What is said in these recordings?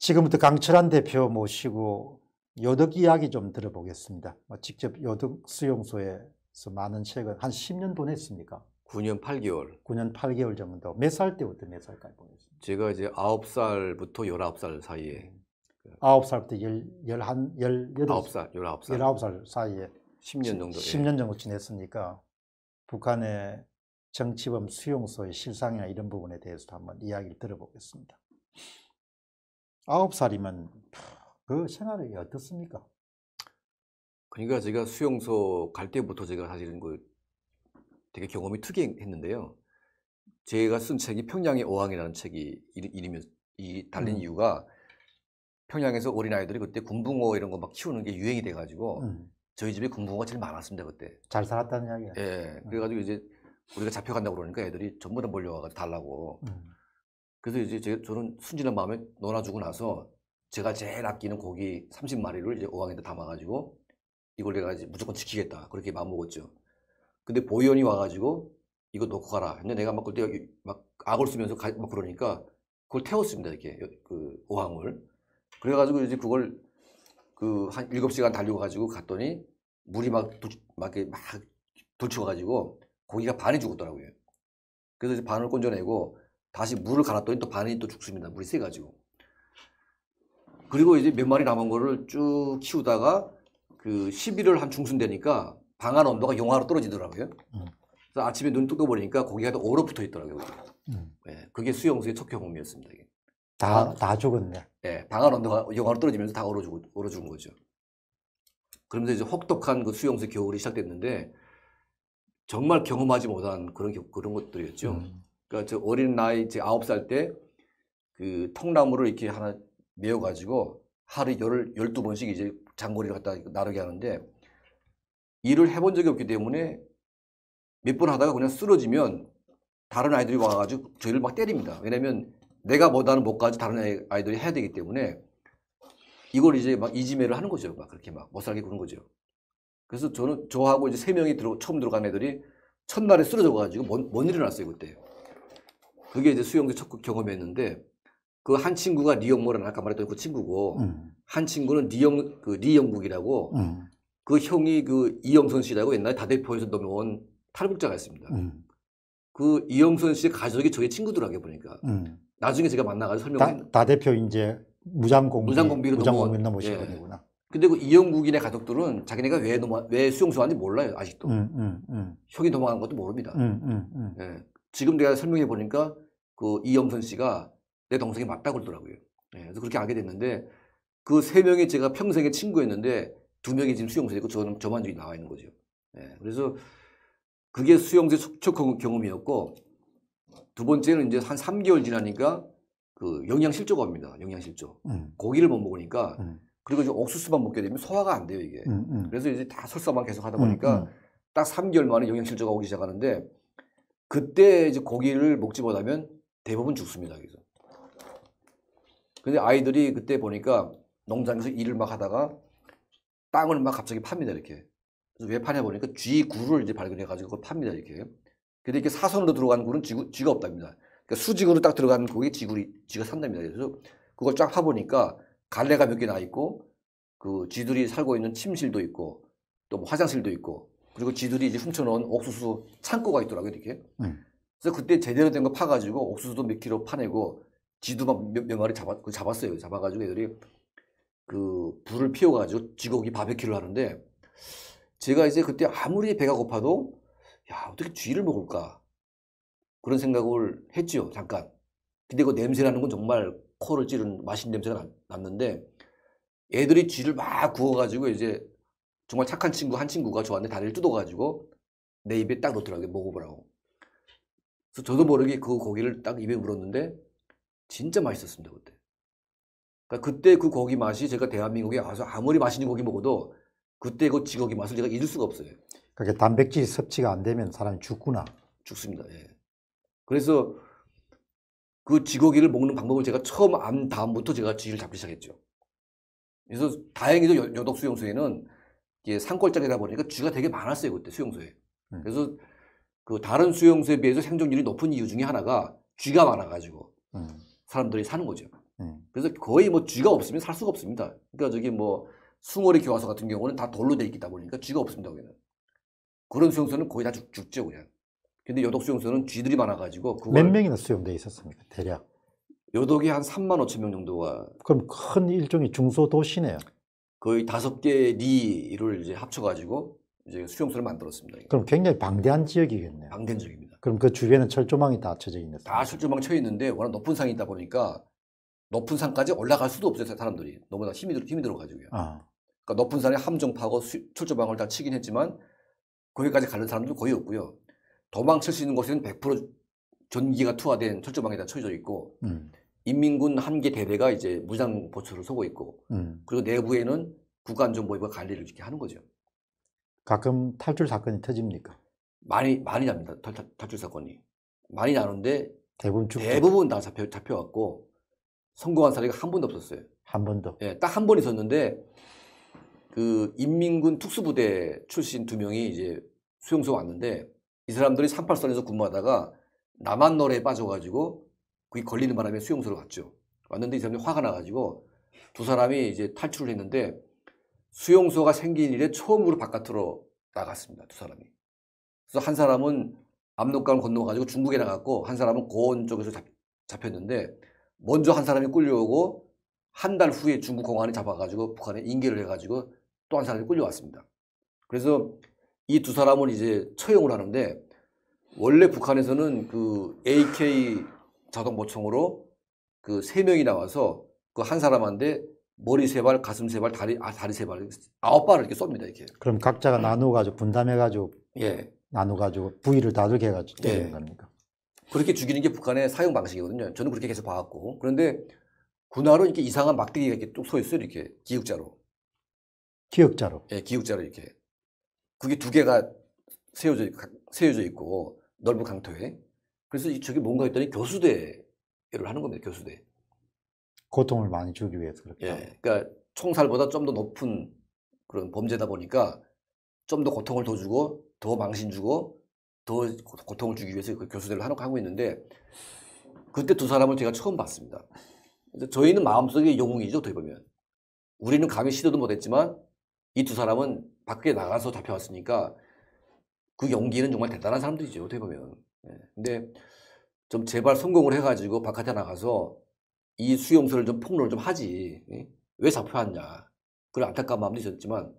지금부터 강철한 대표 모시고 여덕 이야기 좀 들어보겠습니다. 뭐 직접 여덕 수용소에서 많은 책을 한 10년 보냈습니까? 9년 8개월. 9년 8개월 정도. 몇 살 때부터 몇 살까지 보냈습니까? 제가 이제 9살부터 19살 사이에. 9살부터 11, 11, 18살. 19살. 19살 사이에. 10년 정도. 10년 예. 정도 지냈으니까 북한의 정치범 수용소의 실상이나 이런 부분에 대해서도 한번 이야기를 들어보겠습니다. 아홉 살이면 그 생활이 어떻습니까? 그러니까 제가 수용소 갈 때부터 제가 사실은 그 되게 경험이 특이했는데요. 제가 쓴 책이 평양의 어항이라는 책이 이름이 이 달린 음. 이유가 평양에서 어린아이들이 그때 군붕어 이런 거 막 키우는 게 유행이 돼가지고 음. 저희 집에 군붕어가 제일 많았습니다 그때 잘 살았다는 이야기야 예 음. 그래가지고 이제 우리가 잡혀간다고 그러니까 애들이 전부 다 몰려와가지고 달라고 음. 그래서 이제 제, 저는 순진한 마음에 놀아주고 나서 제가 제일 아끼는 고기 30마리를 이제 어항에다 담아가지고 이걸 내가 이제 무조건 지키겠다. 그렇게 마음 먹었죠. 근데 보위원이 와가지고 이거 놓고 가라. 근데 내가 막 그때 막 악을 쓰면서 가, 막 그러니까 그걸 태웠습니다. 이렇게 그어항을 그래가지고 이제 그걸 그 한 7시간 달리고 가지고 갔더니 물이 막, 두, 막, 이렇게 막 돌쳐가지고 고기가 반이 죽었더라고요. 그래서 이제 반을 건져내고 다시 물을 갈았더니 또 반이 또 죽습니다. 물이 세가지고. 그리고 이제 몇 마리 남은 거를 쭉 키우다가 그 11월 한 중순 되니까 방안 온도가 영하로 떨어지더라고요. 음. 그래서 아침에 눈 뜨고 보니까 고기가 또 얼어 붙어 있더라고요. 음. 네, 그게 수영수의 첫 경험이었습니다. 이게. 다, 다 죽었네. 네, 예, 방안 온도가 영하로 떨어지면서 다 얼어 죽, 얼어 죽은 거죠. 그러면서 이제 혹독한 그 수영수 겨울이 시작됐는데 정말 경험하지 못한 그런, 그런 것들이었죠. 음. 그저 러니까 어린 나이 제 아홉 살 때 그 통나무를 이렇게 하나 메어 가지고 하루 열 열두 번씩 이제 장거리를 갖다 나르게 하는데 일을 해본 적이 없기 때문에 몇 번 하다가 그냥 쓰러지면 다른 아이들이 와가지고 저희를 막 때립니다. 왜냐면 내가 못하는 못까지 다른 아이들이 해야 되기 때문에 이걸 이제 막 이지매를 하는 거죠. 막 그렇게 막못 살게 구는 거죠. 그래서 저는 저하고 이제 세 명이 들어 처음 들어간 애들이 첫날에 쓰러져가지고 못, 못 일어났어요 그때. 그게 이제 수영도 적극 경험했는데 그 한 친구가 리영모라는 아까 말했던 그 친구고 음. 한 친구는 리영 그 리영국이라고 음. 그 형이 그 이영선 씨라고 옛날에 다대표에서 넘어온 탈북자가 있습니다. 음. 그 이영선 씨의 가족이 저희 친구들하게 보니까 음. 나중에 제가 만나가지고 설명을 다, 대표 이제 무장공비 무장공비로 무장공비로 넘어오신 예. 거구나. 근데 그 이영국인의 가족들은 자기네가 왜 넘어 왜 수용소한지 몰라요 아직도 음, 음, 형이 넘어간 것도 모릅니다. 예. 지금 내가 설명해 보니까 그 이영선 씨가 내 동생이 맞다고 그러더라고요. 네, 그래서 그렇게 알게 됐는데 그 세 명이 제가 평생의 친구였는데 두 명이 지금 수용소에 있고 저는 저만 여기 나와 있는 거죠. 네, 그래서 그게 수용소 촉촉 경험이었고 두 번째는 이제 한 3개월 지나니까 그 영양실조가 옵니다. 영양실조. 음. 고기를 못 먹으니까 음. 그리고 이제 옥수수만 먹게 되면 소화가 안 돼요, 이게. 음, 음. 그래서 이제 다 설사만 계속 하다 음, 보니까 음. 딱 3개월 만에 영양실조가 오기 시작하는데 그때 이제 고기를 먹지 못하면 대부분 죽습니다. 그래서. 근데 아이들이 그때 보니까 농장에서 일을 막 하다가 땅을 막 갑자기 팝니다. 이렇게. 그래서 왜 파냐 보니까 쥐 굴을 이제 발견해가지고 그걸 팝니다. 이렇게. 근데 이렇게 사선으로 들어간 굴은 쥐, 쥐가 없답니다. 그러니까 수직으로 딱 들어간 고기 쥐굴이, 쥐가 산답니다. 그래서 그걸 쫙 파보니까 갈래가 몇 개 나 있고 그 쥐들이 살고 있는 침실도 있고 또뭐 화장실도 있고 그리고 지들이 이제 훔쳐놓은 옥수수 창고가 있더라고요, 이렇게. 네. 그래서 그때 제대로 된 거 파가지고 옥수수도 몇 킬로 파내고 지도 막몇 마리 잡았, 그 잡았어요. 잡아가지고 애들이 그 불을 피워가지고 쥐고기 바베큐를 하는데 제가 이제 그때 아무리 배가 고파도 야, 어떻게 쥐를 먹을까? 그런 생각을 했죠, 잠깐. 근데 그 냄새라는 건 정말 코를 찌르는 맛있는 냄새가 났는데 애들이 쥐를 막 구워가지고 이제 정말 착한 친구 한 친구가 저한테 다리를 뜯어가지고 내 입에 딱넣더라고요 먹어보라고. 그래서 저도 모르게 그 고기를 딱 입에 물었는데 진짜 맛있었습니다 그때. 그러니까 그때 그 고기 맛이 제가 대한민국에 와서 아무리 맛있는 고기 먹어도 그때 그 지고기 맛을 제가 잊을 수가 없어요. 그게 그러니까 단백질 섭취가 안 되면 사람이 죽구나. 죽습니다. 예. 그래서 그 지고기를 먹는 방법을 제가 처음 안 다음부터 제가 쥐를 잡기 시작했죠. 그래서 다행히도 여덕수용수에는 이게 산골짜기다 보니까 쥐가 되게 많았어요 그때 수용소에. 음. 그래서 그 다른 수용소에 비해서 생존율이 높은 이유 중에 하나가 쥐가 많아가지고 음. 사람들이 사는 거죠. 음. 그래서 거의 뭐 쥐가 없으면 살 수가 없습니다. 그러니까 저기 뭐 숭어리 교화소 같은 경우는 다 돌로 돼 있다 보니까 쥐가 없습니다 거기는. 그런 수용소는 거의 다 죽, 죽죠 그냥. 근데 여독 수용소는 쥐들이 많아가지고 몇 명이나 수용돼 있었습니까 대략? 여독이 한 3만 5천 명 정도가 그럼 큰 일종의 중소 도시네요. 거의 다섯 개의 리를 이제 합쳐가지고 이제 수용소를 만들었습니다. 그럼 굉장히 방대한 지역이겠네요. 방대한 지역입니다. 그럼 그 주변에 철조망이 다 쳐져 있는. 다 철조망 쳐 있는데 워낙 높은 산이 있다 보니까 높은 산까지 올라갈 수도 없어요 사람들이 너무나 힘이 들어 힘이 들어가지고요. 아. 그러니까 높은 산에 함정 파고 수, 철조망을 다 치긴 했지만 거기까지 가는 사람도 거의 없고요. 도망칠 수 있는 곳에는 100% 전기가 투하된 철조망이 다 쳐져 있고 음. 인민군 한 개 대대가 이제 무장 보초를 서고 있고 음. 그리고 내부에는 국가안전보위가 관리를 이렇게 하는 거죠. 가끔 탈출 사건이 터집니까? 많이 많이 납니다. 탈, 탈출 사건이 많이 나는데 대부분 죽 대부분 다 잡혀 잡혀왔고 성공한 사례가 한 번도 없었어요. 한 번도. 예, 딱 한 번 있었는데 그 인민군 특수부대 출신 두 명이 이제 수용소 왔는데 이 사람들이 38선에서 근무하다가 남한 노래에 빠져가지고 그게 걸리는 바람에 수용소로 갔죠. 왔는데 이 사람이 화가 나가지고 두 사람이 이제 탈출을 했는데 수용소가 생긴 이래 처음으로 바깥으로 나갔습니다. 두 사람이. 그래서 한 사람은 압록강을 건너가지고 중국에 나갔고 한 사람은 고원 쪽에서 잡, 잡혔는데 먼저 한 사람이 끌려오고 한 달 후에 중국 공안에 잡아가지고 북한에 인계를 해가지고 또 한 사람이 끌려왔습니다. 그래서 이 두사람은 이제 처형을 하는데 원래 북한에서는 그 AK 자동 보청으로 그 세 명이 나와서 그 한 사람한테 머리 세 발, 가슴 세 발, 다리 아 다리 세 발, 아홉 발을 이렇게 쏩니다 이렇게. 그럼 각자가 음. 네. 나어가지고 분담해가지고 예 나눠가지고 부위를 다르게 해가지고 예. 되는 겁니까? 그렇게 죽이는 게 북한의 사용 방식이거든요. 저는 그렇게 계속 봐왔고 그런데 군화로 이렇게 이상한 막대기가 이렇게 쭉 서 있어요 이렇게 기육자로. 기육자로. 예, 기육자로 이렇게. 그게 두 개가 세워져, 세워져 있고 넓은 강토에 그래서 저게 뭔가 했더니 교수대를 하는 겁니다. 교수대. 고통을 많이 주기 위해서 그렇게. 예. 그러니까 총살보다 좀 더 높은 그런 범죄다 보니까 좀 더 고통을 더 주고 더 망신 주고 더 고통을 주기 위해서 그 교수대를 하고 있는데 그때 두 사람을 제가 처음 봤습니다. 저희는 마음속에 영웅이죠, 어떻게 보면. 우리는 감히 시도도 못했지만 이 두 사람은 밖에 나가서 잡혀왔으니까 그 용기는 정말 대단한 사람들이죠, 어떻게 보면. 예. 근데 좀 제발 성공을 해가지고 바깥에 나가서 이 수용소를 좀 폭로를 좀 하지. 예? 왜 잡혀왔냐. 그런 안타까운 마음도 있었지만,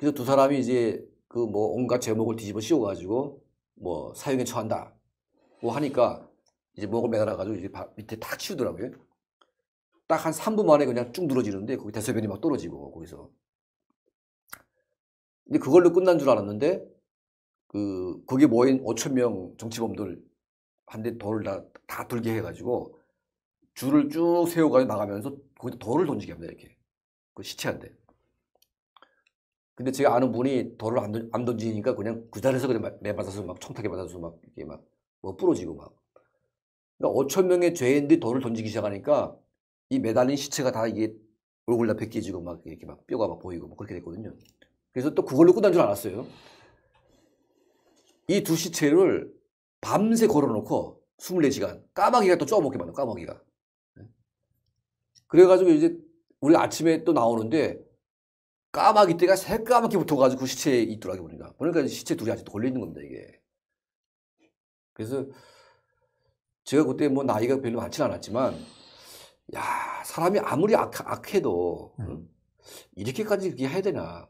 그래서 두 사람이 이제 그 뭐 온갖 제목을 뒤집어 씌워가지고 뭐 사형에 처한다. 뭐 하니까 이제 목을 매달아가지고 이제 밑에 탁 치우더라고요. 딱 한 3분 만에 그냥 쭉 늘어지는데 거기 대소변이 막 떨어지고 거기서. 근데 그걸로 끝난 줄 알았는데 그 거기 모인 5천 명 정치범들 한 대 돌을 다, 다 들게 해가지고 줄을 쭉 세워가지고 나가면서 거기다 돌을 던지게 합니다 이렇게 그 시체한테 근데 제가 아는 분이 돌을 안, 안 던지니까 그냥 그 자리에서 그냥 내받아서막 청탁에 받아서막 이게 막뭐 부러지고 막 그러니까 5천 명의 죄인들이 돌을 던지기 시작하니까 이 매달린 시체가 다 이게 얼굴 다 벗겨지고 막 이렇게 막 뼈가 막 보이고 막 그렇게 됐거든요 그래서 또 그걸로 끝난 줄 알았어요 이두 시체를 밤새 걸어놓고 24시간 까마귀가 또 쪼먹게 아 만든 까마귀가 네. 그래가지고 이제 우리 아침에 또 나오는데 까마귀 때가 새까맣게 붙어가지고 그 시체에 있더라고 보니까 보니까 시체 둘이 아직도 걸려있는 겁니다 이게 그래서 제가 그때 뭐 나이가 별로 많지는 않았지만 야 사람이 아무리 악, 해도 음. 이렇게까지 그렇게 해야 되나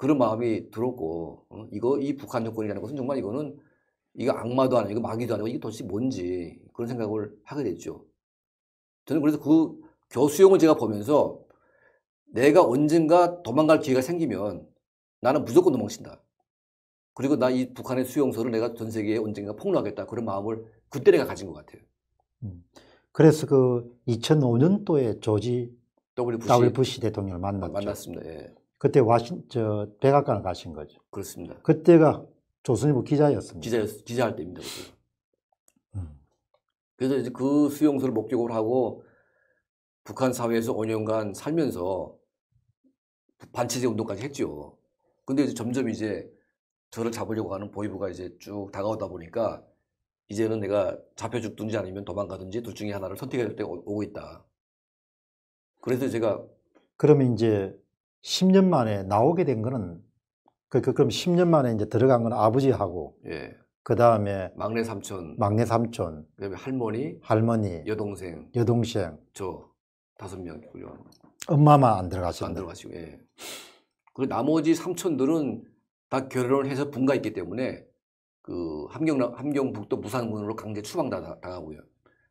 그런 마음이 들었고 어? 이거 이 북한 정권이라는 것은 정말 이거는 이거 악마도 아니고 이거 마귀도 아니고 이게 도대체 뭔지 그런 생각을 하게 됐죠. 저는 그래서 그교수형을 제가 보면서 내가 언젠가 도망갈 기회가 생기면 나는 무조건 도망친다. 그리고 나 이 북한의 수용소를 내가 전 세계에 언젠가 폭로하겠다 그런 마음을 그때 내가 가진 것 같아요. 음. 그래서 그 2005년도에 조지 W 부시, 시 대통령을 만났죠. 만났습니다. 예. 그때 와신 저 백악관을 가신 거죠. 그렇습니다. 그때가 조선일보 기자였습니다. 기자였 기자할 때입니다. 음. 그래서 이제 그 수용소를 목적으로 하고 북한 사회에서 5년간 살면서 반체제 운동까지 했죠. 근데 이제 점점 이제 저를 잡으려고 하는 보이부가 이제 쭉 다가오다 보니까 이제는 내가 잡혀 죽든지 아니면 도망가든지 둘 중에 하나를 선택해야 될 때가 오고 있다. 그래서 제가 그러면 이제 10년 만에 나오게 된 거는 그, 그, 그럼 10년 만에 이제 들어간 건 아버지하고 예. 그 다음에 막내 삼촌, 막내 삼촌, 그다음에 할머니, 할머니, 여동생, 여동생, 저 다섯 명이륭요 엄마만 안 들어가시고 안 들어가시고 예. 그 나머지 삼촌들은 다 결혼을 해서 분가했기 때문에 그 함경 함경북도 무산군으로 강제 추방 당하고요.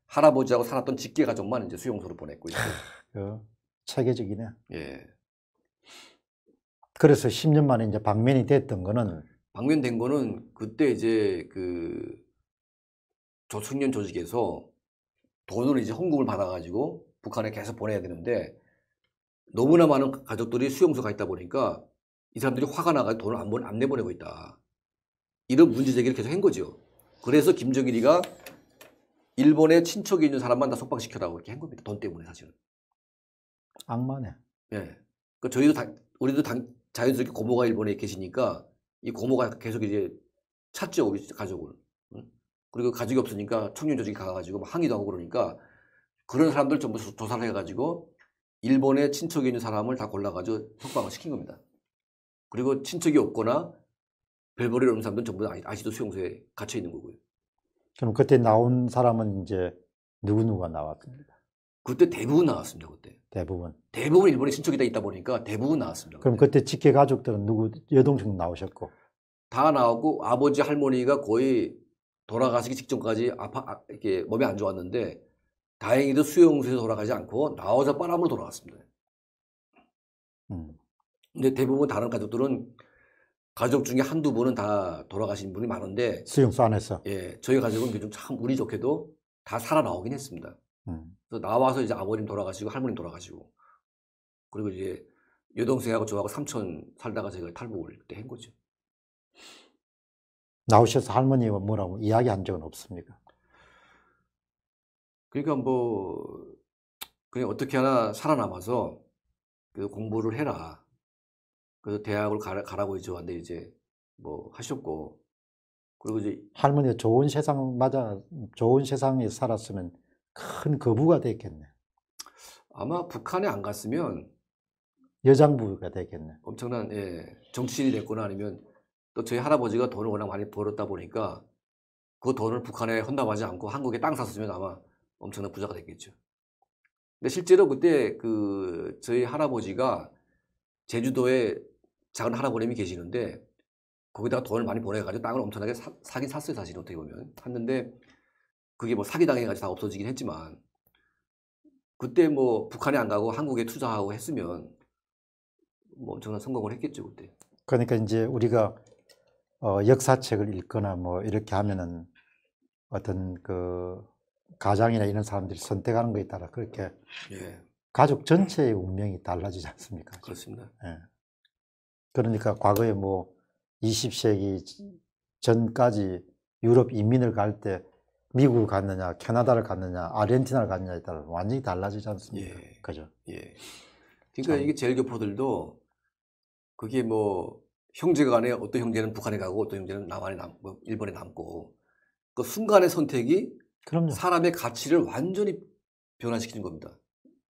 할아버지하고 살았던 직계 가족만 이제 수용소로 보냈고요. 그 어, 체계적이네. 예. 그래서 10년 만에 이제 방면이 됐던 거는 방면된 거는 그때 이제 그 조청년 조직에서 돈을 이제 헌금을 받아가지고 북한에 계속 보내야 되는데 너무나 많은 가족들이 수용소가 있다 보니까 이 사람들이 화가 나가 돈을 안, 보, 안 내보내고 있다. 이런 문제 제기를 계속 한 거죠. 그래서 김정일이가 일본에 친척이 있는 사람만 다 석방시켜라고 이렇게 한 겁니다. 돈 때문에 사실은. 악마네. 예. 그 저희도 당, 우리도 당, 자연스럽게 고모가 일본에 계시니까 이 고모가 계속 이제 찾죠 우리 가족을. 그리고 가족이 없으니까 청년 조직이 가가지고 항의도 하고 그러니까 그런 사람들 전부 조사를 해가지고 일본에 친척이 있는 사람을 다 골라가지고 석방을 시킨 겁니다. 그리고 친척이 없거나 별벌이를 없는 사람들은 전부 아시도 수용소에 갇혀 있는 거고요. 그럼 그때 나온 사람은 이제 누구누가 구 나왔습니다. 그때 대부분 나왔습니다. 그때. 대부분. 대부분 일본에 친척이 다 있다 보니까 대부분 나왔습니다. 그럼 그때 직계 가족들은 누구 여동생 나오셨고? 다 나오고 아버지 할머니가 거의 돌아가시기 직전까지 아파 아, 이렇게 몸이 안 좋았는데 다행히도 수용소에 서 돌아가지 않고 나와서 바람으로 돌아갔습니다. 음. 근데 대부분 다른 가족들은 가족 중에 한두 분은 다 돌아가신 분이 많은데 수용소 안에서 예 저희 가족은 요참 운이 좋게도 다 살아 나오긴 했습니다. 음. 또 나와서 이제 아버님 돌아가시고 할머님 돌아가시고 그리고 이제 여동생하고 저하고 삼촌 살다가 제가 탈북을 때한 거죠. 나오셔서 할머니와 뭐라고 이야기한 적은 없습니까? 그러니까 뭐 그냥 어떻게 하나 살아남아서 그 공부를 해라. 그래서 대학을 가라, 고 이제 왔는데 이제 뭐 하셨고 그리고 이제 할머니가 좋은 세상 맞아 좋은 세상에 살았으면 큰 거부가 됐겠네. 아마 북한에 안 갔으면 여장부가 됐겠네. 엄청난 예, 정치인이 됐거나 아니면 또 저희 할아버지가 돈을 워낙 많이 벌었다 보니까 그 돈을 북한에 헌납하지 않고 한국에 땅 샀으면 아마 엄청난 부자가 됐겠죠. 근데 실제로 그때 그 저희 할아버지가 제주도에 작은 할아버님이 계시는데 거기다가 돈을 많이 보내가지고 땅을 엄청나게 사, 긴 샀어요 사실 어떻게 보면 샀는데 그게 뭐 사기당해가지고 다 없어지긴 했지만 그때 뭐 북한에 안 가고 한국에 투자하고 했으면 뭐 엄청난 성공을 했겠죠 그때. 그러니까 이제 우리가 어, 역사책을 읽거나 뭐 이렇게 하면은 어떤 그 가장이나 이런 사람들이 선택하는 거에 따라 그렇게 예. 가족 전체의 운명이 달라지지 않습니까? 그렇습니다. 예. 그러니까 과거에 뭐 20세기 전까지 유럽 이민을 갈때 미국을 갔느냐, 캐나다를 갔느냐, 아르헨티나를 갔느냐에 따라 완전히 달라지지 않습니까? 예. 그죠? 예. 그러니까 참. 이게 제일교포들도 그게 뭐 형제가 간에 어떤 형제는 북한에 가고 어떤 형제는 남한에 남고 뭐 일본에 남고 그 순간의 선택이 그럼요. 사람의 가치를 완전히 변화시키는 겁니다.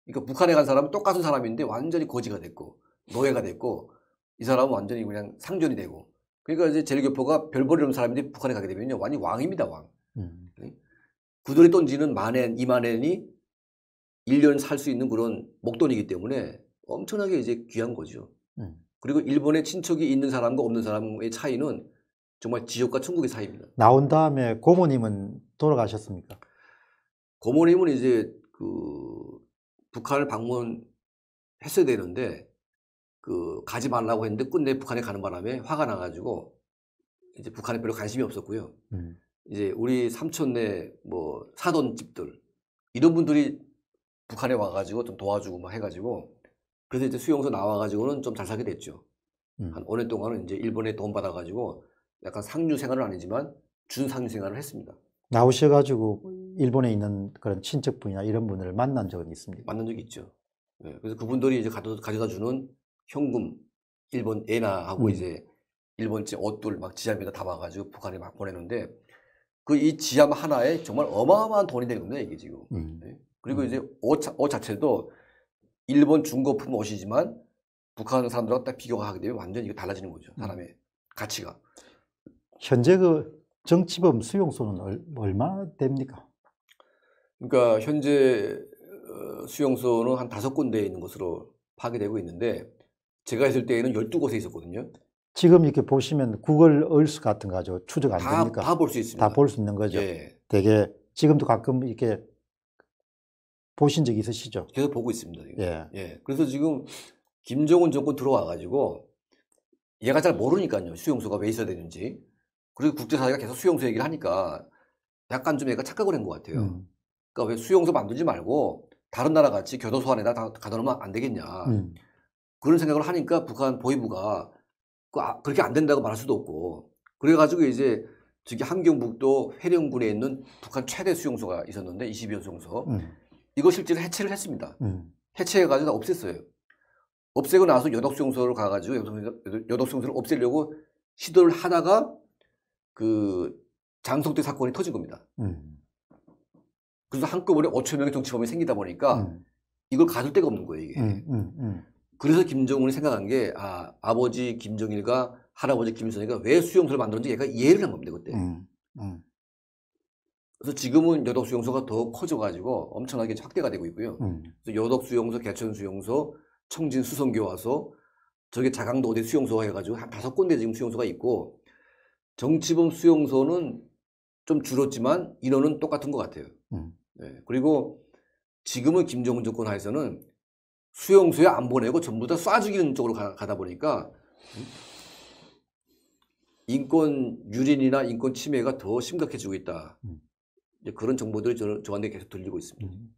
그러니까 북한에 간 사람은 똑같은 사람인데 완전히 거지가 됐고 노예가 됐고 이 사람은 완전히 그냥 상전이 되고 그러니까 이제 제일교포가 별벌이 없는 사람인데 북한에 가게 되면요 완전 왕입니다 왕. 음. 네. 구두에 던지는 만엔, 이만엔이 1년 살 수 있는 그런 목돈이기 때문에 엄청나게 이제 귀한 거죠. 음. 그리고 일본에 친척이 있는 사람과 없는 사람의 차이는 정말 지옥과 천국의 차이입니다. 나온 다음에 고모님은 돌아가셨습니까? 고모님은 이제 그 북한을 방문했어야 되는데 그 가지 말라고 했는데 끝내 북한에 가는 바람에 화가 나가지고 이제 북한에 별로 관심이 없었고요. 음. 이제 우리 삼촌네 뭐 사돈집들 이런 분들이 북한에 와가지고 좀 도와주고 막 해가지고 그래서 이제 수용소 나와가지고는 좀 잘 살게 됐죠. 음. 한 오랫동안은 이제 일본에 돈 받아가지고 약간 상류 생활은 아니지만 준상류 생활을 했습니다. 나오셔가지고 음. 일본에 있는 그런 친척분이나 이런 분을 만난 적은 있습니까? 만난 적이 있죠. 네. 그래서 그분들이 이제 가져다 주는 현금, 일본 예나하고 음. 이제 일본제 옷들 막 지갑에다 담아가지고 북한에 막 보내는데 그이 지함 하나에 정말 어마어마한 돈이 되거든요, 이게 지금. 음. 네. 그리고 음. 이제 옷, 옷 자체도 일본 중고품 옷이지만 북한 사람들하고 딱 비교하게 되면 완전히 이거 달라지는 거죠, 음. 사람의 음. 가치가. 현재 그 정치범 수용소는 얼, 마 됩니까? 그러니까 현재 어, 수용소는 한 다섯 군데 있는 것으로 파괴 되고 있는데 제가 있을 때에는 열두 곳에 있었거든요. 지금 이렇게 보시면 구글 얼스 같은 거 아주 추적 안 다, 됩니까? 다볼 수 있습니다. 다 볼 수 있는 거죠. 예. 되게 지금도 가끔 이렇게 보신 적 있으시죠? 계속 보고 있습니다. 예. 예. 그래서 지금 김정은 정권 들어와가지고 얘가 잘 모르니까요. 수용소가 왜 있어야 되는지. 그리고 국제사회가 계속 수용소 얘기를 하니까 약간 좀 얘가 착각을 한 것 같아요. 음. 그러니까 왜 수용소 만들지 말고 다른 나라 같이 교도소 안에다 가둬놓으면 안 되겠냐. 음. 그런 생각을 하니까 북한 보위부가 그 아, 그렇게 안 된다고 말할 수도 없고 그래가지고 이제 저기 함경북도 회령군에 있는 북한 최대 수용소가 있었는데 20여 수용소 음. 이거 실제로 해체를 했습니다. 음. 해체해가지고 없앴어요. 없애고 나서 여덕 수용소를 가가지고 여덕 수용소를 없애려고 시도를 하다가 그장성대 사건이 터진 겁니다. 음. 그래서 한꺼번에 5천 명의 정치범이 생기다 보니까 음. 이걸 가둘 데가 없는 거예요 이게. 음, 음, 그래서 김정은이 생각한 게 아, 아버지 김정일과 할아버지 김일성이가 왜 수용소를 만들었는지 얘가 이해를 한 겁니다 그때. 음, 음. 그래서 지금은 여덕 수용소가 더 커져가지고 엄청나게 확대가 되고 있고요. 음. 그래서 여덕 수용소, 개천 수용소, 청진 수성교 와서 저게 자강도 어디 수용소가 해가지고 한 다섯 군데 지금 수용소가 있고 정치범 수용소는 좀 줄었지만 인원은 똑같은 것 같아요. 음. 네. 그리고 지금은 김정은 정권 하에서는 수용소에 안 보내고 전부 다 쏴 죽이는 쪽으로 가, 다 보니까 음, 인권 유린이나 인권 침해가 더 심각해지고 있다. 음. 이제 그런 정보들이 저, 저한테 계속 들리고 있습니다. 음.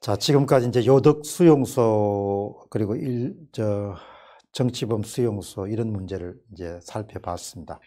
자, 지금까지 이제 요덕 수용소 그리고 일, 저, 정치범 수용소 이런 문제를 이제 살펴봤습니다.